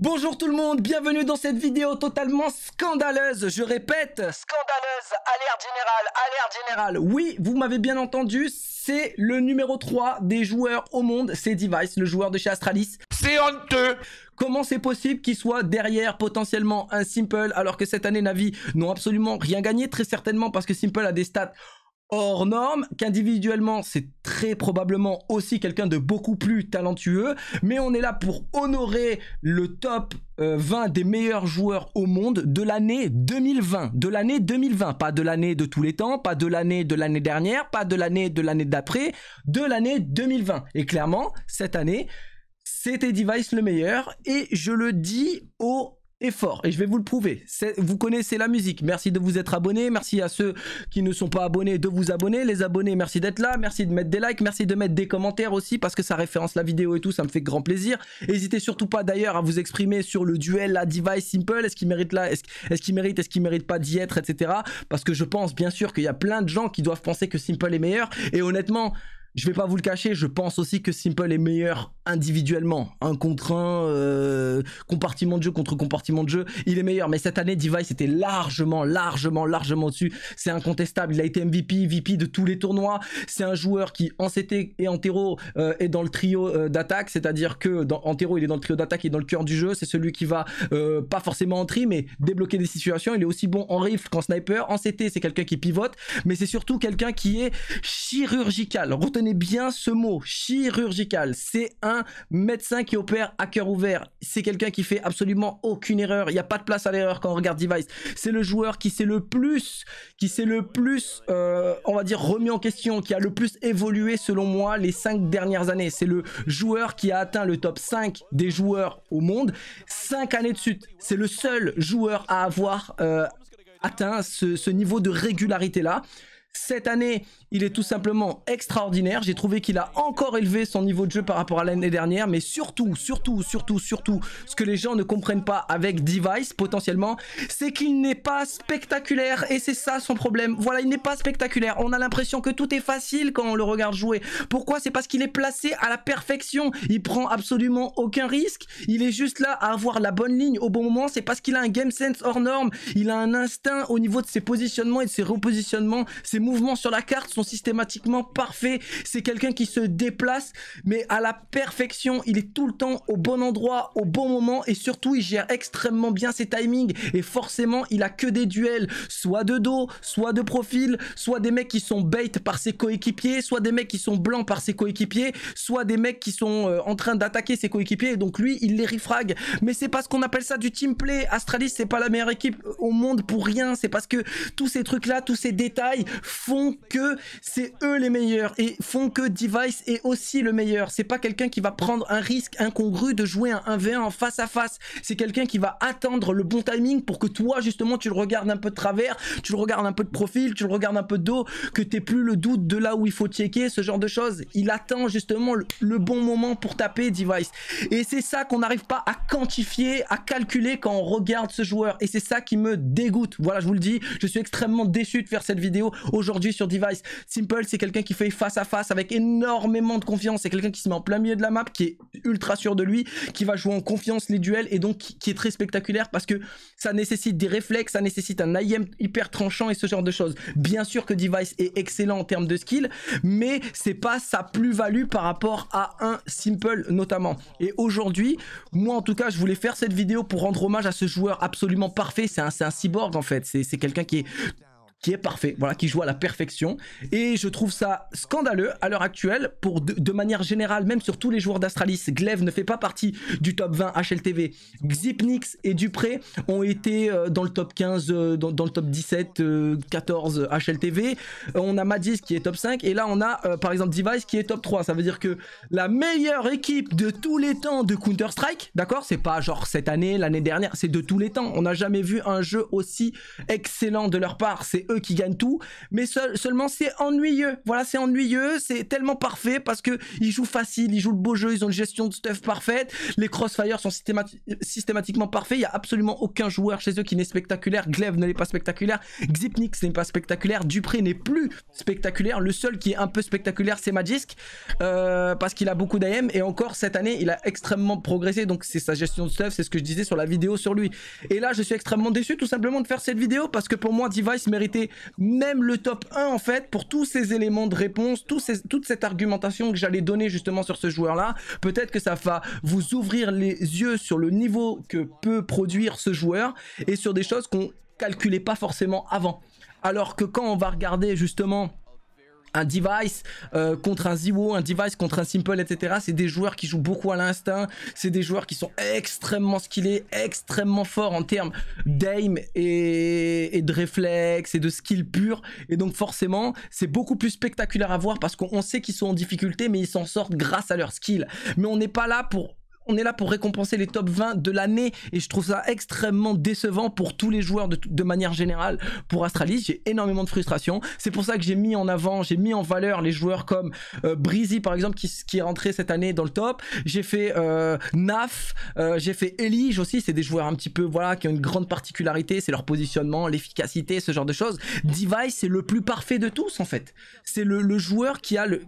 Bonjour tout le monde, bienvenue dans cette vidéo totalement scandaleuse, je répète, scandaleuse, alerte générale, alerte générale. Oui, vous m'avez bien entendu, c'est le numéro 3 des joueurs au monde, c'est Device, le joueur de chez Astralis. C'est honteux Comment c'est possible qu'il soit derrière potentiellement un Simple alors que cette année Navi n'ont absolument rien gagné Très certainement parce que Simple a des stats hors norme, qu'individuellement c'est très probablement aussi quelqu'un de beaucoup plus talentueux, mais on est là pour honorer le top 20 euh, des meilleurs joueurs au monde de l'année 2020. De l'année 2020, pas de l'année de tous les temps, pas de l'année de l'année dernière, pas de l'année de l'année d'après, de l'année 2020. Et clairement, cette année, c'était Device le meilleur, et je le dis au et fort et je vais vous le prouver. Vous connaissez la musique. Merci de vous être abonné. Merci à ceux qui ne sont pas abonnés de vous abonner. Les abonnés, merci d'être là. Merci de mettre des likes. Merci de mettre des commentaires aussi parce que ça référence la vidéo et tout. Ça me fait grand plaisir. N'hésitez surtout pas d'ailleurs à vous exprimer sur le duel, la device simple. Est-ce qu'il mérite là Est-ce qu'il mérite Est-ce qu'il mérite pas d'y être Etc. Parce que je pense bien sûr qu'il y a plein de gens qui doivent penser que simple est meilleur. Et honnêtement, je ne vais pas vous le cacher, je pense aussi que Simple est meilleur individuellement. Un contre un, euh, compartiment de jeu contre compartiment de jeu, il est meilleur. Mais cette année, Device était largement, largement, largement dessus C'est incontestable. Il a été MVP, VP de tous les tournois. C'est un joueur qui, en CT et en terreau, euh, est dans le trio euh, d'attaque. C'est-à-dire que dans, en terreau, il est dans le trio d'attaque, il est dans le cœur du jeu. C'est celui qui va, pas forcément en tri, mais débloquer des situations. Il est aussi bon en rifle qu'en sniper. En CT, c'est quelqu'un qui pivote. Mais c'est surtout quelqu'un qui est chirurgical bien ce mot, chirurgical. C'est un médecin qui opère à cœur ouvert. C'est quelqu'un qui fait absolument aucune erreur. Il n'y a pas de place à l'erreur quand on regarde Device. C'est le joueur qui s'est le plus, qui s'est le plus, euh, on va dire, remis en question, qui a le plus évolué selon moi les cinq dernières années. C'est le joueur qui a atteint le top 5 des joueurs au monde Cinq années de suite. C'est le seul joueur à avoir euh, atteint ce niveau de régularité là. Cette année, il est tout simplement extraordinaire. J'ai trouvé qu'il a encore élevé son niveau de jeu par rapport à l'année dernière. Mais surtout, surtout, surtout, surtout, ce que les gens ne comprennent pas avec Device potentiellement, c'est qu'il n'est pas spectaculaire. Et c'est ça son problème. Voilà, il n'est pas spectaculaire. On a l'impression que tout est facile quand on le regarde jouer. Pourquoi C'est parce qu'il est placé à la perfection. Il prend absolument aucun risque. Il est juste là à avoir la bonne ligne au bon moment. C'est parce qu'il a un game sense hors norme. Il a un instinct au niveau de ses positionnements et de ses repositionnements. C'est mouvements sur la carte sont systématiquement parfaits. C'est quelqu'un qui se déplace, mais à la perfection. Il est tout le temps au bon endroit, au bon moment, et surtout, il gère extrêmement bien ses timings. Et forcément, il a que des duels, soit de dos, soit de profil, soit des mecs qui sont bait par ses coéquipiers, soit des mecs qui sont blancs par ses coéquipiers, soit des mecs qui sont euh, en train d'attaquer ses coéquipiers. donc lui, il les rifrague. Mais c'est parce qu'on appelle ça du team play. Astralis, c'est pas la meilleure équipe au monde pour rien. C'est parce que tous ces trucs-là, tous ces détails font que c'est eux les meilleurs et font que Device est aussi le meilleur. C'est pas quelqu'un qui va prendre un risque incongru de jouer un 1v1 en face à face. C'est quelqu'un qui va attendre le bon timing pour que toi, justement, tu le regardes un peu de travers, tu le regardes un peu de profil, tu le regardes un peu de dos, que t'aies plus le doute de là où il faut checker, ce genre de choses. Il attend justement le, bon moment pour taper Device. Et c'est ça qu'on n'arrive pas à quantifier, à calculer quand on regarde ce joueur. Et c'est ça qui me dégoûte. Voilà, je vous le dis, je suis extrêmement déçu de faire cette vidéo aujourd'hui sur Device. Simple, c'est quelqu'un qui fait face à face avec énormément de confiance. C'est quelqu'un qui se met en plein milieu de la map, qui est ultra sûr de lui, qui va jouer en confiance les duels et donc qui, est très spectaculaire parce que ça nécessite des réflexes, ça nécessite un IM hyper tranchant et ce genre de choses. Bien sûr que Device est excellent en termes de skill, mais c'est pas sa plus-value par rapport à un Simple notamment. Et aujourd'hui, moi en tout cas, je voulais faire cette vidéo pour rendre hommage à ce joueur absolument parfait. C'est un, un cyborg en fait. C'est quelqu'un qui est qui est parfait, voilà, qui joue à la perfection. Et je trouve ça scandaleux à l'heure actuelle, pour de, manière générale, même sur tous les joueurs d'Astralis. Glaive ne fait pas partie du top 20 HLTV. Xipnix et Dupré ont été euh, dans le top 15, euh, dans, le top 17, 14 HLTV. On a Madis qui est top 5, et là on a euh, par exemple Device qui est top 3. Ça veut dire que la meilleure équipe de tous les temps de Counter-Strike, d'accord C'est pas genre cette année, l'année dernière, c'est de tous les temps. On n'a jamais vu un jeu aussi excellent de leur part. C'est qui gagnent tout, mais seulement c'est ennuyeux. Voilà, c'est ennuyeux, c'est tellement parfait parce que ils jouent facile, ils jouent le beau jeu, ils ont une gestion de stuff parfaite, les crossfires sont systématiquement parfaits, il n'y a absolument aucun joueur chez eux qui n'est spectaculaire, Glaive ne pas spectaculaire, Xipnik n'est pas spectaculaire, Dupré n'est plus spectaculaire, le seul qui est un peu spectaculaire c'est Magisk euh, parce qu'il a beaucoup d'AM et encore cette année il a extrêmement progressé donc c'est sa gestion de stuff, c'est ce que je disais sur la vidéo sur lui. Et là je suis extrêmement déçu tout simplement de faire cette vidéo parce que pour moi Device méritait même le top 1 en fait pour tous ces éléments de réponse, toute cette argumentation que j'allais donner justement sur ce joueur-là. Peut-être que ça va vous ouvrir les yeux sur le niveau que peut produire ce joueur et sur des choses qu'on calculait pas forcément avant. Alors que quand on va regarder justement un device euh, contre un Ziwo, un device contre un Simple, etc. C'est des joueurs qui jouent beaucoup à l'instinct. C'est des joueurs qui sont extrêmement skillés, extrêmement forts en termes d'aim et, et, de réflexe et de skill pur. Et donc forcément, c'est beaucoup plus spectaculaire à voir parce qu'on sait qu'ils sont en difficulté, mais ils s'en sortent grâce à leur skill. Mais on n'est pas là pour on est là pour récompenser les top 20 de l'année et je trouve ça extrêmement décevant pour tous les joueurs de, manière générale. Pour Astralis, j'ai énormément de frustration. C'est pour ça que j'ai mis en avant, j'ai mis en valeur les joueurs comme euh, Breezy par exemple qui, est rentré cette année dans le top. J'ai fait euh, Naf, euh, j'ai fait Elige aussi. C'est des joueurs un petit peu voilà qui ont une grande particularité, c'est leur positionnement, l'efficacité, ce genre de choses. Device, c'est le plus parfait de tous en fait. C'est le, joueur qui a le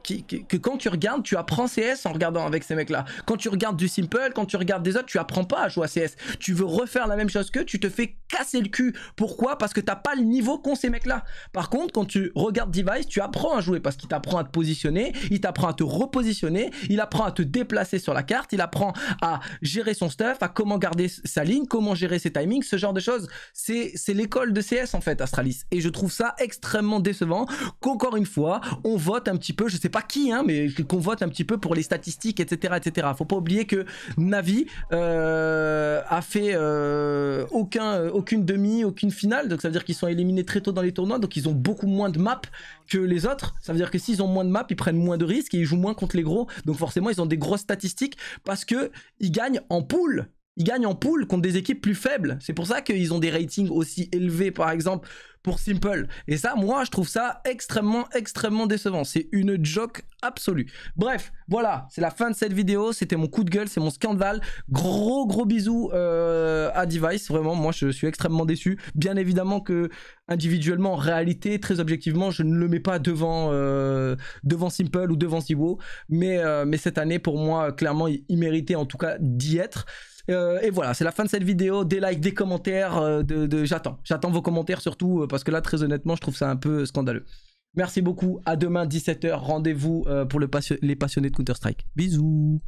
que quand tu regardes, tu apprends CS en regardant avec ces mecs là. Quand tu regardes du quand tu regardes des autres, tu apprends pas à jouer à CS. Tu veux refaire la même chose que tu te fais casser le cul. Pourquoi Parce que t'as pas le niveau qu'ont ces mecs-là. Par contre, quand tu regardes Device, tu apprends à jouer parce qu'il t'apprend à te positionner, il t'apprend à te repositionner, il apprend à te déplacer sur la carte, il apprend à gérer son stuff, à comment garder sa ligne, comment gérer ses timings, ce genre de choses. C'est l'école de CS en fait, Astralis. Et je trouve ça extrêmement décevant qu'encore une fois, on vote un petit peu, je sais pas qui, hein, mais qu'on vote un petit peu pour les statistiques, etc., etc. Faut pas oublier que Navi euh, a fait euh, euh, aucune demi, aucune finale, donc ça veut dire qu'ils sont éliminés très tôt dans les tournois, donc ils ont beaucoup moins de maps que les autres. Ça veut dire que s'ils ont moins de maps, ils prennent moins de risques et ils jouent moins contre les gros. Donc forcément, ils ont des grosses statistiques parce qu'ils gagnent en poule. Ils gagnent en poule contre des équipes plus faibles. C'est pour ça qu'ils ont des ratings aussi élevés, par exemple, pour Simple. Et ça, moi, je trouve ça extrêmement, extrêmement décevant. C'est une joke absolue. Bref, voilà, c'est la fin de cette vidéo. C'était mon coup de gueule, c'est mon scandale. Gros, gros bisous euh, à Device. Vraiment, moi, je suis extrêmement déçu. Bien évidemment que individuellement, en réalité, très objectivement, je ne le mets pas devant, euh, devant Simple ou devant Ziwo. Mais, euh, mais cette année, pour moi, clairement, il méritait en tout cas d'y être. Euh, et voilà, c'est la fin de cette vidéo. Des likes, des commentaires. Euh, de, J'attends. J'attends vos commentaires surtout euh, parce que là, très honnêtement, je trouve ça un peu scandaleux. Merci beaucoup. À demain, 17h. Rendez-vous pour les passionnés de Counter-Strike. Bisous.